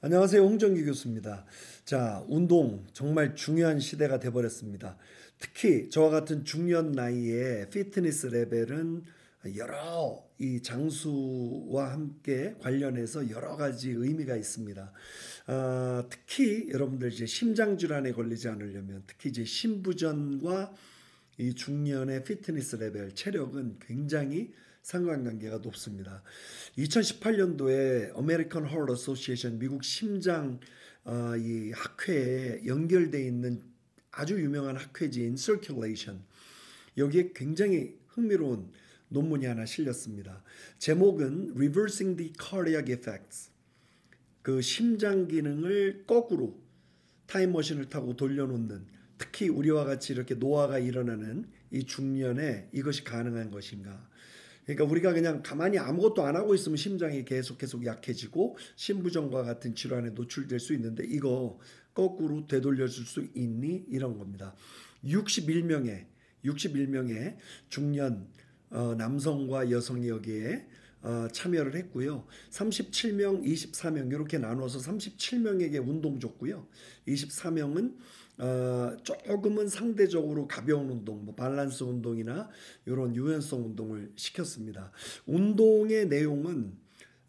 안녕하세요. 홍정기 교수입니다. 자, 운동 정말 중요한 시대가 돼버렸습니다. 특히 저와 같은 중년 나이에 피트니스 레벨은 여러 이 장수와 함께 관련해서 여러 가지 의미가 있습니다. 어, 특히 여러분들 이제 심장 질환에 걸리지 않으려면 특히 이제 신부전과 이 중년의 피트니스 레벨 체력은 굉장히 상관관계가 높습니다. 2018년도에 American Heart Association 미국 심장 어, 이 학회에 연결돼 있는 아주 유명한 학회지인 Circulation 여기에 굉장히 흥미로운 논문이 하나 실렸습니다. 제목은 Reversing the Cardiac Effects 그 심장 기능을 거꾸로 타임머신을 타고 돌려놓는 특히 우리와 같이 이렇게 노화가 일어나는 이 중년에 이것이 가능한 것인가 그러니까 우리가 그냥 가만히 아무것도 안 하고 있으면 심장이 계속 계속 약해지고 심부전과 같은 질환에 노출될 수 있는데 이거 거꾸로 되돌려 줄 수 있니? 이런 겁니다. 61명의 61명의 중년 어, 남성과 여성 여기에 어, 참여를 했고요. 37명, 24명 이렇게 나눠서 37명에게 운동 줬고요. 24명은 어, 조금은 상대적으로 가벼운 운동, 뭐 밸런스 운동이나 이런 유연성 운동을 시켰습니다. 운동의 내용은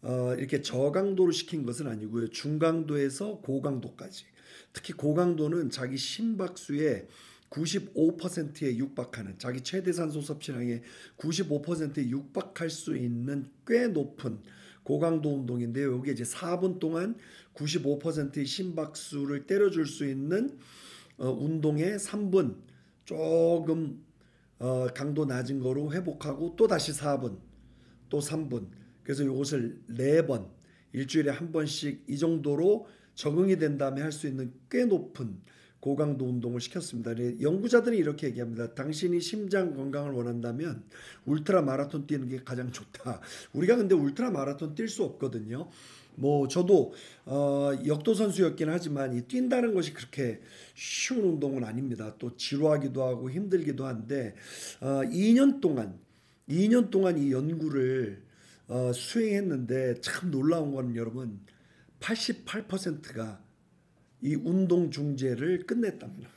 어, 이렇게 저강도로 시킨 것은 아니고요. 중강도에서 고강도까지. 특히 고강도는 자기 심박수에 95%에 육박하는 자기 최대 산소 섭취량의 95%에 육박할 수 있는 꽤 높은 고강도 운동인데요. 여기 이제 4분 동안 95%의 심박수를 때려줄 수 있는 어, 운동의 3분 조금 어, 강도 낮은 거로 회복하고 또 다시 4분 또 3분 그래서 이것을 4번 일주일에 한 번씩 이 정도로 적응이 된 다음에 할 수 있는 꽤 높은 고강도 운동을 시켰습니다. 네, 연구자들이 이렇게 얘기합니다. 당신이 심장 건강을 원한다면 울트라 마라톤 뛰는 게 가장 좋다. 우리가 근데 울트라 마라톤 뛸 수 없거든요. 뭐 저도 어, 역도 선수였긴 하지만 이 뛴다는 것이 그렇게 쉬운 운동은 아닙니다. 또 지루하기도 하고 힘들기도 한데 어, 2년 동안 2년 동안 이 연구를 어, 수행했는데 참 놀라운 건 여러분 88%가 이 운동 중재를 끝냈답니다.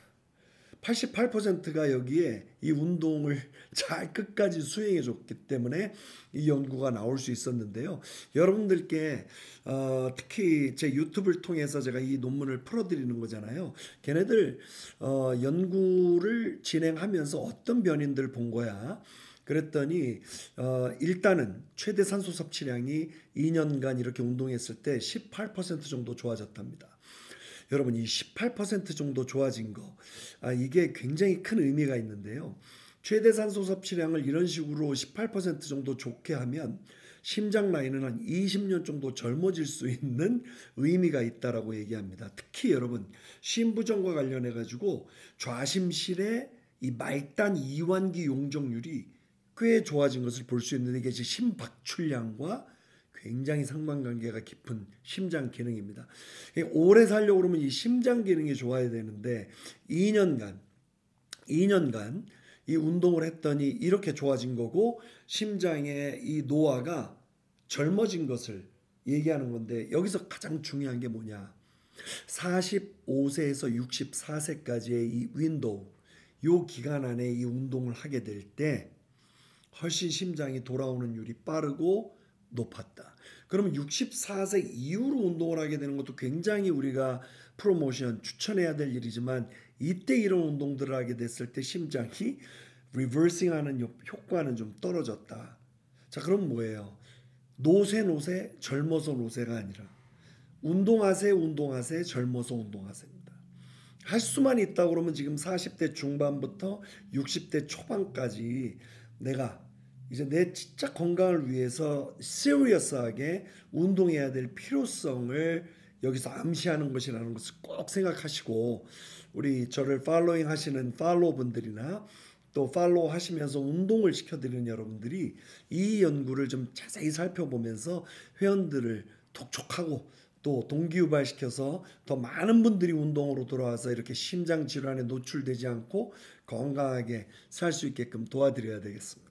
88%가 여기에 이 운동을 잘 끝까지 수행해 줬기 때문에 이 연구가 나올 수 있었는데요. 여러분들께 어, 특히 제 유튜브를 통해서 제가 이 논문을 풀어드리는 거잖아요. 걔네들 어, 연구를 진행하면서 어떤 변인들 본 거야. 그랬더니 어, 일단은 최대 산소 섭취량이 2년간 이렇게 운동했을 때 18% 정도 좋아졌답니다. 여러분 이 18% 정도 좋아진 거, 아, 이게 굉장히 큰 의미가 있는데요. 최대 산소 섭취량을 이런 식으로 18% 정도 좋게 하면 심장 나이는 한 20년 정도 젊어질 수 있는 의미가 있다라고 얘기합니다. 특히 여러분 심부전과 관련해 가지고 좌심실의 이 말단 이완기 용적률이 꽤 좋아진 것을 볼 수있는게이제 심박출량과 굉장히 상관관계가 깊은 심장 기능입니다. 오래 살려고 그러면 이 심장 기능이 좋아야 되는데 2년간 2년간 이 운동을 했더니 이렇게 좋아진 거고 심장의 이 노화가 젊어진 것을 얘기하는 건데 여기서 가장 중요한 게 뭐냐? 45세에서 64세까지의 이 윈도우 요 기간 안에 이 운동을 하게 될 때 훨씬 심장이 돌아오는 율이 빠르고 높았다. 그러면 64세 이후로 운동을 하게 되는 것도 굉장히 우리가 프로모션 추천해야 될 일이지만 이때 이런 운동들을 하게 됐을 때 심장이 리버싱하는 효과는 좀 떨어졌다. 자 그럼 뭐예요? 노쇠 노쇠 젊어서 노쇠가 아니라 운동하세운동하세 젊어서 운동하세입니다. 할 수만 있다 그러면 지금 40대 중반부터 60대 초반까지 내가 이제 내 진짜 건강을 위해서 시리어스하게 운동해야 될 필요성을 여기서 암시하는 것이라는 것을 꼭 생각하시고 우리 저를 팔로잉 하시는 팔로우 분들이나 또 팔로우 하시면서 운동을 시켜드리는 여러분들이 이 연구를 좀 자세히 살펴보면서 회원들을 독촉하고 또 동기유발시켜서 더 많은 분들이 운동으로 돌아와서 이렇게 심장 질환에 노출되지 않고 건강하게 살 수 있게끔 도와드려야 되겠습니다.